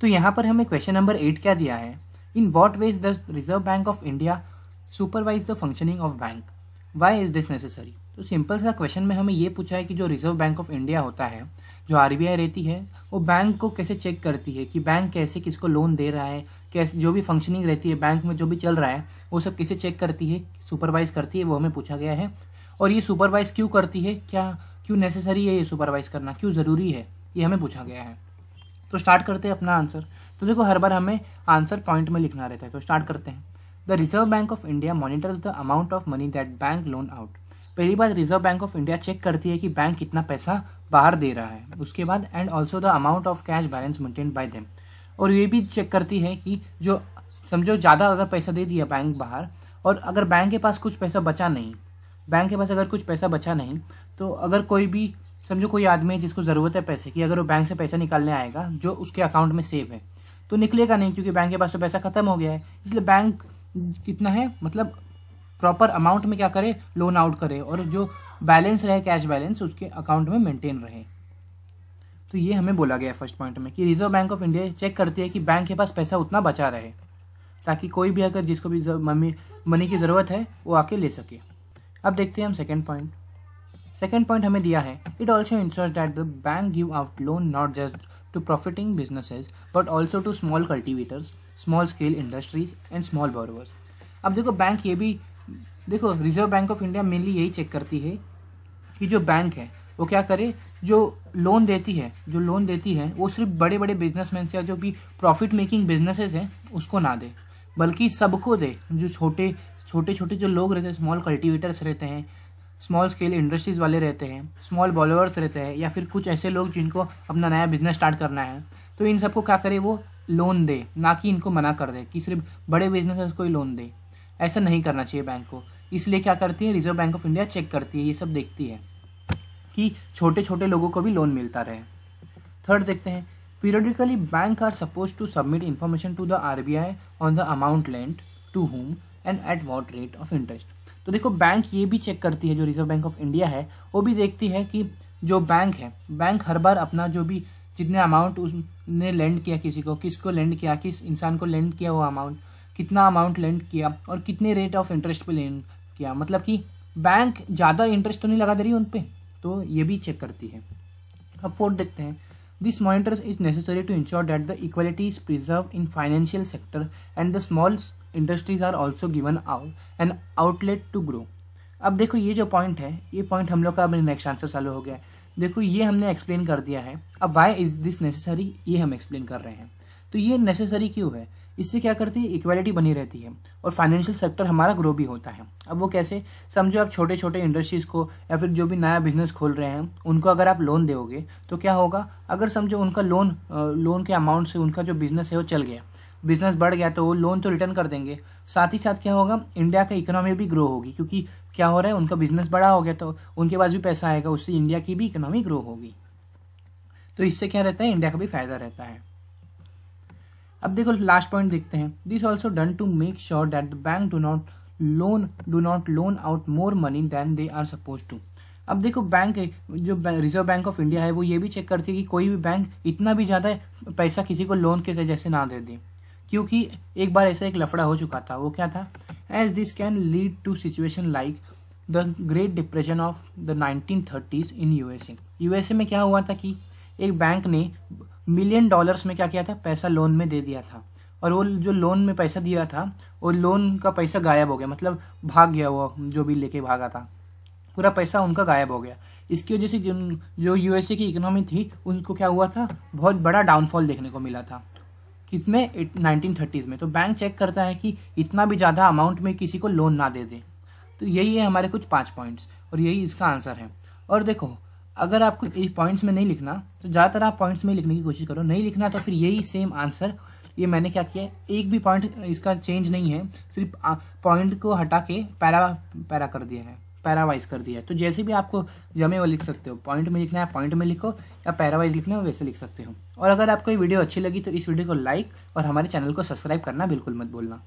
तो यहाँ पर हमें क्वेश्चन नंबर एट क्या दिया है in what ways the reserve bank of India supervise the functioning of bank why is this necessary तो सिंपल सा क्वेश्चन में हमें ये पूछा है कि जो रिजर्व बैंक ऑफ इंडिया होता है जो आर रहती है वो बैंक को कैसे चेक करती है कि बैंक कैसे किसको लोन दे रहा है कैसे जो भी फंक्शनिंग रहती है बैंक में जो भी चल रहा है वो सब कैसे चेक करती है सुपरवाइज करती है वो हमें पूछा गया है और ये सुपरवाइज क्यों करती है क्या क्यों नेसेसरी है ये सुपरवाइज करना क्यों ज़रूरी है ये हमें पूछा गया है तो स्टार्ट करते हैं अपना आंसर तो देखो हर बार हमें आंसर पॉइंट में लिखना रहता है तो स्टार्ट करते हैं the reserve bank of India monitors the amount of money that bank loan out पहली बार reserve bank of India check करती है कि बैंक कितना पैसा बाहर दे रहा है उसके बाद and also the amount of cash balance maintain by them और ये भी चेक करती है कि जो समझो ज़्यादा अगर पैसा दे दिया बैंक बाहर और अगर बैंक के पास कुछ पैसा बचा नहीं बैंक के पास अगर कुछ पैसा बचा नहीं तो अगर कोई भी समझो कोई आदमी है जिसको ज़रूरत है पैसे की अगर वो बैंक से पैसा निकालने आएगा जो उसके अकाउंट में सेव है तो निकलेगा नहीं क्योंकि बैंक के पास तो पैसा खत्म हो गया है इसलिए बैंक कितना है मतलब प्रॉपर अमाउंट में क्या करे लोन आउट करे और जो बैलेंस रहे कैश बैलेंस उसके अकाउंट में मेंटेन रहे तो ये हमें बोला गया फर्स्ट पॉइंट में कि reserve bank of India check करती है कि बैंक के पास पैसा उतना बचा रहे ताकि कोई भी अगर जिसको भी मनी की ज़रूरत है वो आके ले सके अब देखते हैं हम सेकेंड पॉइंट सेकेंड पॉइंट हमें दिया है it also ensures that the bank give out loan not just to profiting businesses but also to small cultivators small scale industries and small borrowers अब देखो बैंक ये भी देखो reserve bank of India mainly यही check करती है कि जो बैंक है वो क्या करे जो लोन देती है जो लोन देती है वो सिर्फ बड़े बड़े बिजनेसमैन या जो भी प्रॉफिट मेकिंग बिजनेसेस हैं उसको ना दे बल्कि सबको दे जो छोटे छोटे छोटे जो लोग रहते हैं स्मॉल कल्टिवेटर्स रहते हैं स्मॉल स्केल इंडस्ट्रीज़ वाले रहते हैं स्मॉल बॉलोअर्स रहते हैं या फिर कुछ ऐसे लोग जिनको अपना नया बिजनेस स्टार्ट करना है तो इन सबको क्या करे वो लोन दे ना कि इनको मना कर दे कि सिर्फ बड़े बिजनेस को ही लोन दे ऐसा नहीं करना चाहिए बैंक को इसलिए क्या करती है reserve bank of India check करती है ये सब देखती है कि छोटे छोटे लोगों को भी लोन मिलता रहे थर्ड देखते हैं periodically bank are suppose to submit information to the R on the amount lent to home and at what rate of interest तो देखो बैंक ये भी चेक करती है जो रिजर्व बैंक ऑफ इंडिया है वो भी देखती है कि जो बैंक है बैंक हर बार अपना जो भी जितने अमाउंट उसने लैंड किया किसी को किसको लैंड किया किस इंसान को लैंड किया वो अमाउंट कितना अमाउंट लैंड किया और कितने रेट ऑफ इंटरेस्ट पे लैंड किया मतलब कि बैंक ज़्यादा इंटरेस्ट तो नहीं लगा दे रही उन पर तो ये भी चेक करती है अब फोर्थ देखते हैं this monitor is necessary to ensure that the equality is preserve in financial sector and the small industries are also given out an outlet to grow अब देखो ये जो पॉइंट है ये पॉइंट हम लोग का अपने नेक्स्ट आंसर चालू हो गया है देखो ये हमने एक्सप्लेन कर दिया है अब वाई इज़ दिस नेसेसरी ये हम एक्सप्लेन कर रहे हैं तो ये नेसेसरी क्यों है इससे क्या करती है इक्वालिटी बनी रहती है और फाइनेंशियल सेक्टर हमारा ग्रो भी होता है अब वो कैसे समझो आप छोटे छोटे इंडस्ट्रीज़ को या फिर जो भी नया बिजनेस खोल रहे हैं उनको अगर आप लोन दोगे तो क्या होगा अगर समझो उनका लोन लोन के अमाउंट से उनका जो बिजनेस है वो चल गया बिजनेस बढ़ गया तो वो लोन तो रिटर्न कर देंगे साथ ही साथ क्या होगा इंडिया का इकोनॉमी भी ग्रो होगी क्योंकि क्या हो रहा है उनका बिजनेस बड़ा हो गया तो उनके पास भी पैसा आएगा उससे इंडिया की भी इकोनॉमी ग्रो होगी तो इससे क्या रहता है इंडिया का भी फायदा रहता है अब देखो लास्ट पॉइंट देखते हैं this also done to make sure that the bank do not loan do not loan out more money than they are suppose to अब देखो बैंक जो रिजर्व बैंक ऑफ इंडिया है वो ये भी चेक करती है कि कोई भी बैंक इतना भी ज़्यादा पैसा किसी को लोन के जैसे ना दे दे क्योंकि एक बार ऐसा एक लफड़ा हो चुका था वो क्या था as this can lead to situation like the great depression of the nineteen thirties in S A में क्या हुआ था कि एक बैंक ने मिलियन डॉलर्स में क्या किया था पैसा लोन में दे दिया था और वो जो लोन में पैसा दिया था वो लोन का पैसा गायब हो गया मतलब भाग गया वो जो भी लेके भागा था पूरा पैसा उनका गायब हो गया इसकी वजह से जिन जो यूएसए की इकोनॉमी थी उनको क्या हुआ था बहुत बड़ा डाउनफॉल देखने को मिला था इसमें नाइनटीन थर्टीज़ में तो बैंक चेक करता है कि इतना भी ज़्यादा अमाउंट में किसी को लोन ना दे दें तो यही है हमारे कुछ पाँच पॉइंट्स और यही इसका आंसर है और देखो अगर आपको इस पॉइंट्स में नहीं लिखना तो ज़्यादातर आप पॉइंट्स में लिखने की कोशिश करो नहीं लिखना तो फिर यही सेम आंसर ये मैंने क्या किया एक भी पॉइंट इसका चेंज नहीं है सिर्फ पॉइंट को हटा के पैरा पैरा कर दिया है पैरावाइज कर दिया है तो जैसे भी आपको जमे वो लिख सकते हो पॉइंट में लिखना है पॉइंट में लिखो या पैरावाइज लिखना हो वैसे लिख सकते हो और अगर आपको ये वीडियो अच्छी लगी तो इस वीडियो को लाइक और हमारे चैनल को सब्सक्राइब करना बिल्कुल मत बोलना